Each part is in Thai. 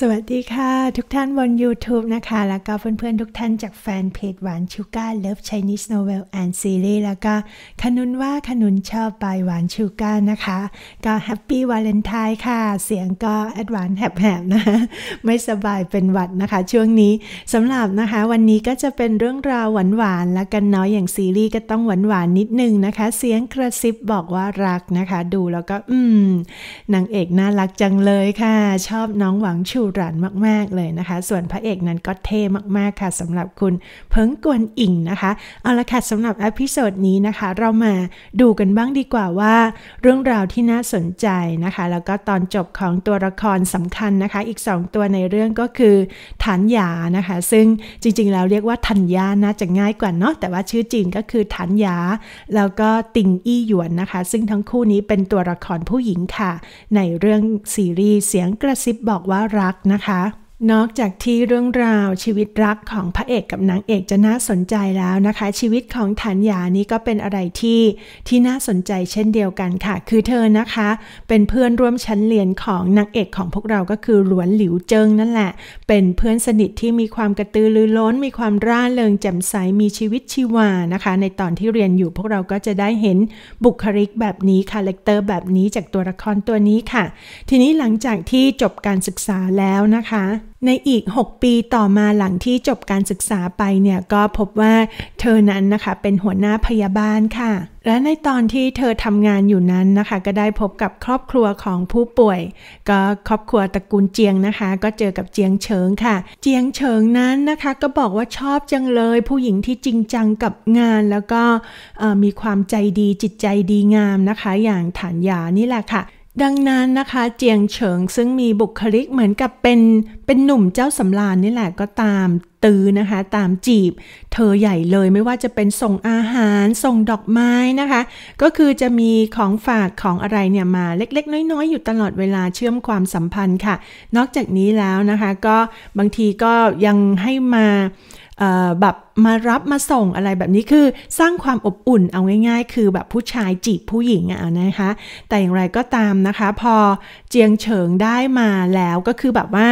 สวัสดีค่ะ ทุกท่านบน YouTube นะคะ แล้วก็เพื่อนๆทุกท่านจากแฟนเพจหวานชูการ์เลิฟไชนีสโนเวลแอนด์ซีรีส์แล้วก็ ขนุนว่าขนุนชอบไปหวานชูการ์นะคะ ก็แฮปปี้วาเลนไทน์ค่ะ เสียงก็แอดวานแหบๆนะไม่สบายเป็นหวัดนะคะ ช่วงนี้สำหรับนะคะวันนี้ก็จะเป็นเรื่องราวหวานๆแล้วกันเนาะอย่างซีรีส์ก็ต้องหวานๆนิดนึงนะคะ เสียงกระซิบบอกว่ารักนะคะ ดูแล้วก็อืมนางเอกน่ารักจังเลยค่ะ ชอบน้องหวังชูรันมากๆเลยนะคะส่วนพระเอกนั้นก็เท่มากๆค่ะสำหรับคุณเพิงกวนอิงนะคะเอาละค่ะสำหรับอพิโซดนี้นะคะ เรามาดูกันบ้างดีกว่าว่า เรื่องราวที่น่าสนใจนะคะ แล้วก็ตอนจบของตัวละครสำคัญนะคะ อีก 2 ตัวในเรื่องก็คือฐานยานะคะ ซึ่งจริงๆ แล้วเรียกว่าทัญญานะจะง่ายกว่าเนาะแต่ว่าชื่อจีนก็คือฐานยาแล้วก็ติงอี้หยวนนะคะ ซึ่งทั้งคู่นี้เป็นตัวละครผู้หญิงค่ะ ในเรื่องซีรีส์เสียงกระซิบบอกว่ารักนะคะนอกจากที่เรื่องราวชีวิตรักของพระเอกกับนางเอกจะน่าสนใจแล้วนะคะ ชีวิตของฐานยานี้ก็เป็นอะไรที่ที่น่าสนใจเช่นเดียวกันค่ะ คือเธอนะคะ เป็นเพื่อนร่วมชั้นเรียนของนางเอกของพวกเราก็คือหลวนหลิวเจิง นั่นแหละ เป็นเพื่อนสนิทที่มีความกระตือรือร้น มีความร่าเริงแจ่มใส มีชีวิตชีวา นะคะ ในตอนที่เรียนอยู่พวกเราก็จะได้เห็นบุคลิกแบบนี้คาแรคเตอร์แบบนี้จากตัวละครตัวนี้ค่ะ ทีนี้หลังจากที่จบการศึกษาแล้วนะคะในอีก 6 ปีต่อมาหลังที่จบการศึกษาไปเนี่ย ก็พบว่าเธอนั้นนะคะเป็นหัวหน้าพยาบาลค่ะ และในตอนที่เธอทำงานอยู่นั้นนะคะ ก็ได้พบกับครอบครัวของผู้ป่วย ก็ครอบครัวตระกูลเจียงนะคะ ก็เจอกับเจียงเฉิงค่ะ เจียงเฉิงนั้นนะคะก็บอกว่าชอบจังเลย ผู้หญิงที่จริงจังกับงานแล้วก็มีความใจดีจิตใจดีงามนะคะ อย่างฐานยานี่แหละค่ะดังนั้นนะคะเจียงเฉิงซึ่งมีบุคลิกเหมือนกับเป็นเป็นหนุ่มเจ้าสำราญนี่แหละก็ตามตือนะคะตามจีบเธอใหญ่เลย ไม่ว่าจะเป็นส่งอาหารส่งดอกไม้นะคะก็คือจะมีของฝากของอะไรเนี่ยมาเล็กๆน้อยๆ อยู่ตลอดเวลาเชื่อมความสัมพันธ์ค่ะ นอกจากนี้แล้วนะคะก็บางทีก็ยังให้มาแบบมารับมาส่งอะไรแบบนี้คือสร้างความอบอุ่นเอาง่ายๆ คือแบบผู้ชายจีบผู้หญิงอะนะคะแต่อย่างไรก็ตามนะคะ พอเจียงเฉิงได้มาแล้วก็คือแบบว่า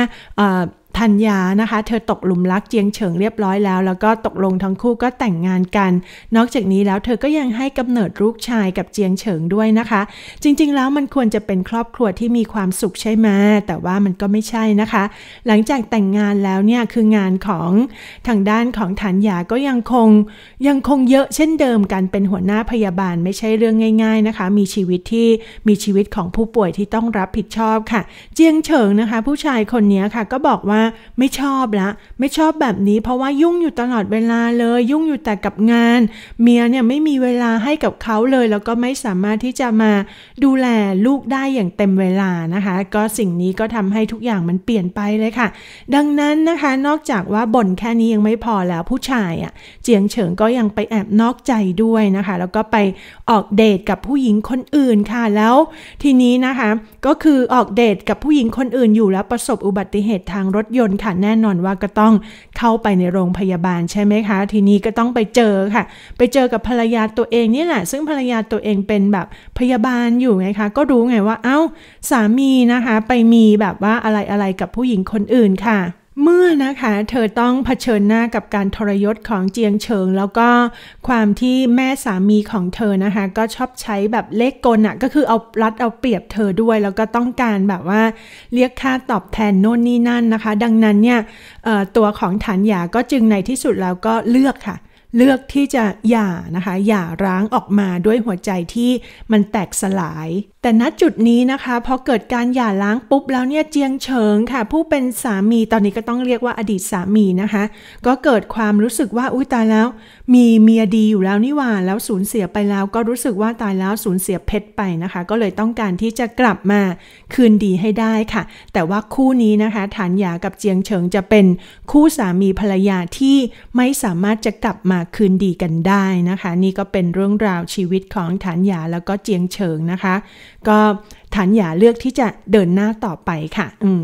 ธัญญานะคะ เธอตกหลุมรักเจียงเฉิงเรียบร้อยแล้วแล้วก็ตกลงทั้งคู่ก็แต่งงานกัน นอกจากนี้แล้วเธอก็ยังให้กำเนิดลูกชายกับเจียงเฉิงด้วยนะคะ จริงๆแล้วมันควรจะเป็นครอบครัวที่มีความสุขใช่ไหมแต่ว่ามันก็ไม่ใช่นะคะ หลังจากแต่งงานแล้วเนี่ยคืองานของทางด้านของธัญญาก็ยังคง ยังคงเยอะเช่นเดิมกันเป็นหัวหน้าพยาบาลไม่ใช่เรื่องง่าย ๆนะคะ มีชีวิตที่มีชีวิตของผู้ป่วยที่ต้องรับผิดชอบค่ะเจียงเฉิงนะคะ ผู้ชายคนนี้ค่ะก็บอกว่าไม่ชอบละไม่ชอบแบบนี้เพราะว่ายุ่งอยู่ตลอดเวลาเลย ยุ่งอยู่แต่กับงานเมียเนี่ย ไม่มีเวลาให้กับเขาเลย แล้วก็ไม่สามารถที่จะมาดูแลลูกได้อย่างเต็มเวลานะคะ ก็สิ่งนี้ก็ทำให้ทุกอย่างมันเปลี่ยนไปเลยค่ะ ดังนั้นนะคะ นอกจากว่าบ่นแค่นี้ยังไม่พอแล้วผู้ชายอะ่ะเจียงเฉิงก็ยังไปแอบนอกใจด้วยนะคะแล้วก็ไปออกเดทกับผู้หญิงคนอื่นค่ะแล้ว ทีนี้นะคะ ก็คือออกเดทกับผู้หญิงคนอื่นอยู่ แล้วประสบอุบัติเหตุทางรถยนต์ค่ะแน่นอนว่าก็ต้องเข้าไปในโรงพยาบาลใช่ไหมคะ ทีนี้ก็ต้องไปเจอค่ะ ไปเจอกับภรรยาตัวเองนี่แหละซึ่งภรรยาตัวเองเป็นแบบพยาบาลอยู่ไงคะ ก็รู้ไงว่าเอา้าสามีนะคะ ไปมีแบบว่าอะไรอะไรกับผู้หญิงคนอื่นค่ะเมื่อนะคะเธอต้องเผชิญหน้ากับการทรยศของเจียงเฉิง แล้วก็ความที่แม่สามีของเธอนะคะ ก็ชอบใช้แบบเล็กกลอะ่ะก็คือเอารัดเอาเปรียบเธอด้วย แล้วก็ต้องการแบบว่าเรียกค่าตอบแทนโน่นนี่นั่นนะคะ ดังนั้นเนี่ยตัวของฐานหยาก็จึงในที่สุดแล้วก็เลือกค่ะเลือกที่จะหย่านะคะหย่าร้างออกมาด้วยหัวใจที่มันแตกสลาย แต่ณจุดนี้นะคะพอเกิดการหย่าร้างปุ๊บแล้วเนี่ยเจียงเฉิงค่ะ ผู้เป็นสามีตอนนี้ก็ต้องเรียกว่าอดีตสามีนะคะ ก็เกิดความรู้สึกว่าอุ้ยตายแล้วมีเมียดีอยู่แล้วนี่หว่า แล้วสูญเสียไปแล้วก็รู้สึกว่าตายแล้วสูญเสียเพชรไปนะคะ ก็เลยต้องการที่จะกลับมาคืนดีให้ได้ค่ะ แต่ว่าคู่นี้นะคะ ฐานหย่ากับเจียงเฉิง จะเป็นคู่สามีภรรยาที่ไม่สามารถจะกลับมาคืนดีกันได้นะคะ นี่ก็เป็นเรื่องราวชีวิตของฐานหยาแล้วก็เจียงเฉิงนะคะ ก็ฐานหยาเลือกที่จะเดินหน้าต่อไปค่ะ อืม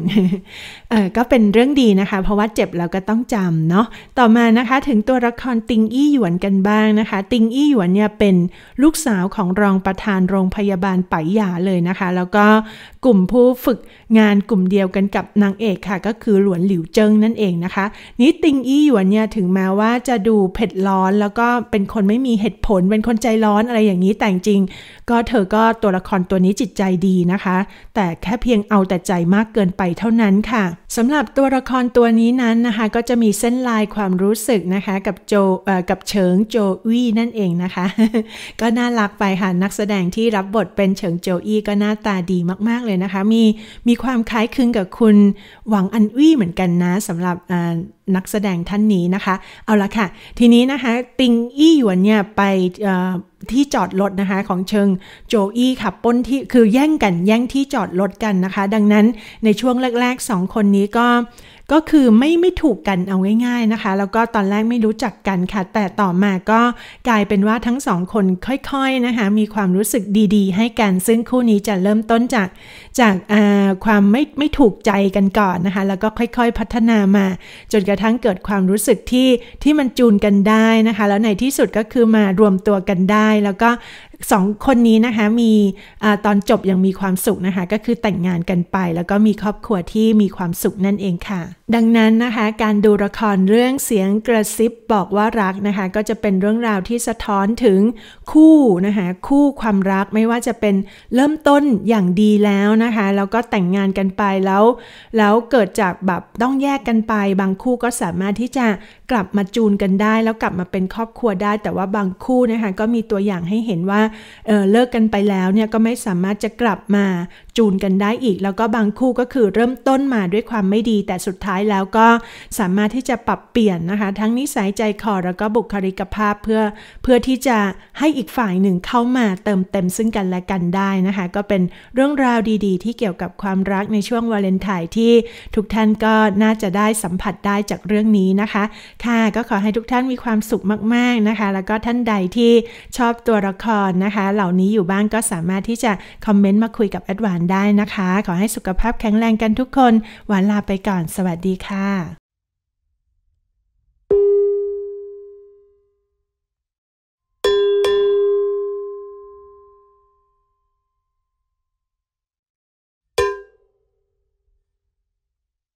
เออก็เป็นเรื่องดีนะคะ เพราะว่าเจ็บเราก็ต้องจำเนาะ ต่อมานะคะถึงตัวละครติงอี้หยวนกันบ้างนะคะ ติงอี้หยวนเนี่ยเป็นลูกสาวของรองประธานโรงพยาบาลไปหยาเลยนะคะ แล้วก็กลุ่มผู้ฝึกงานกลุ่มเดียวกันกับนางเอกค่ะ ก็คือหลวนหลิวเจิงนั่นเองนะคะ นี้ติงอี้หยวนเนี่ยถึงแม้ว่าจะดูเผ็ดร้อน แล้วก็เป็นคนไม่มีเหตุผลเป็นคนใจร้อนอะไรอย่างนี้แต่จริง ก็เธอก็ตัวละครตัวนี้จิตใจดีนะคะ แต่แค่เพียงเอาแต่ใจมากเกินไปเท่านั้นค่ะสำหรับตัวละครตัวนี้นั้นนะคะ ก็จะมีเส้นลายความรู้สึกนะคะกับโจกับเฉิงโจวี่นั่นเองนะคะ ก็น่ารักไปค่ะ นักแสดงที่รับบทเป็นเฉิงโจอี้ก็หน้าตาดีมาก ๆ เลยนะคะ มีมีความคล้ายคลึงกับคุณหวังอันวี่เหมือนกันนะสำหรับนักแสดงท่านนี้นะคะ เอาละค่ะ ทีนี้นะคะติงอี้หยวนเนี่ยไปที่จอดรถนะคะของเชิงโจอี้ค่ะป้นที่คือแย่งกันแย่งที่จอดรถกันนะคะ ดังนั้นในช่วงแรกๆ2คนนี้ก็ก็คือไม่ไม่ถูกกันเอาง่ายๆนะคะ แล้วก็ตอนแรกไม่รู้จักกันค่ะ แต่ต่อมาก็กลายเป็นว่าทั้งสองคนค่อยๆนะคะมีความรู้สึกดีๆ ให้กันซึ่งคู่นี้จะเริ่มต้นจากจากความไม่ไม่ถูกใจกันก่อนนะคะแล้วก็ค่อยๆพัฒนามาจนกระทั่งเกิดความรู้สึกที่ที่มันจูนกันได้นะคะ แล้วในที่สุดก็คือมารวมตัวกันได้แล้วก็สองคนนี้นะคะมีอตอนจบยังมีความสุขนะคะก็คือแต่งงานกันไปแล้วก็มีครอบครัวที่มีความสุขนั่นเองค่ะดังนั้นนะคะการดูละครเรื่องเสียงกระซิบบอกว่ารักนะคะก็จะเป็นเรื่องราวที่สะท้อนถึงคู่นะคะคู่ความรักไม่ว่าจะเป็นเริ่มต้นอย่างดีแล้วนะคะแล้วก็แต่งงานกันไปแล้ว แล้วเกิดจากแบบต้องแยกกันไป บางคู่ก็สามารถที่จะกลับมาจูนกันได้ แล้วกลับมาเป็นครอบครัวได้ แต่ว่าบางคู่นะคะก็มีตัวอย่างให้เห็นว่าเลิกกันไปแล้วเนี่ยก็ไม่สามารถจะกลับมาจูนกันได้อีกแล้วก็บางคู่ก็คือเริ่มต้นมาด้วยความไม่ดีแต่สุดท้ายแล้วก็สามารถที่จะปรับเปลี่ยนนะคะ ทั้งนิสัยใจคอแล้วก็บุคลิกภาพเพื่อเพื่อที่จะให้อีกฝ่ายหนึ่งเข้ามาเติมเต็มซึ่งกันและกันได้นะคะ ก็เป็นเรื่องราวดีๆ ที่เกี่ยวกับความรักในช่วงวาเลนไทน์ที่ทุกท่านก็น่าจะได้สัมผัสได้จากเรื่องนี้นะคะค่ะก็ขอให้ทุกท่านมีความสุขมากๆนะคะแล้วก็ท่านใดที่ชอบตัวละครนะคะ เหล่านี้อยู่บ้างก็สามารถที่จะคอมเมนต์มาคุยกับแอดวานได้นะคะ ขอให้สุขภาพแข็งแรงกันทุกคนหวานลาไปก่อนสวัสดีค่ะ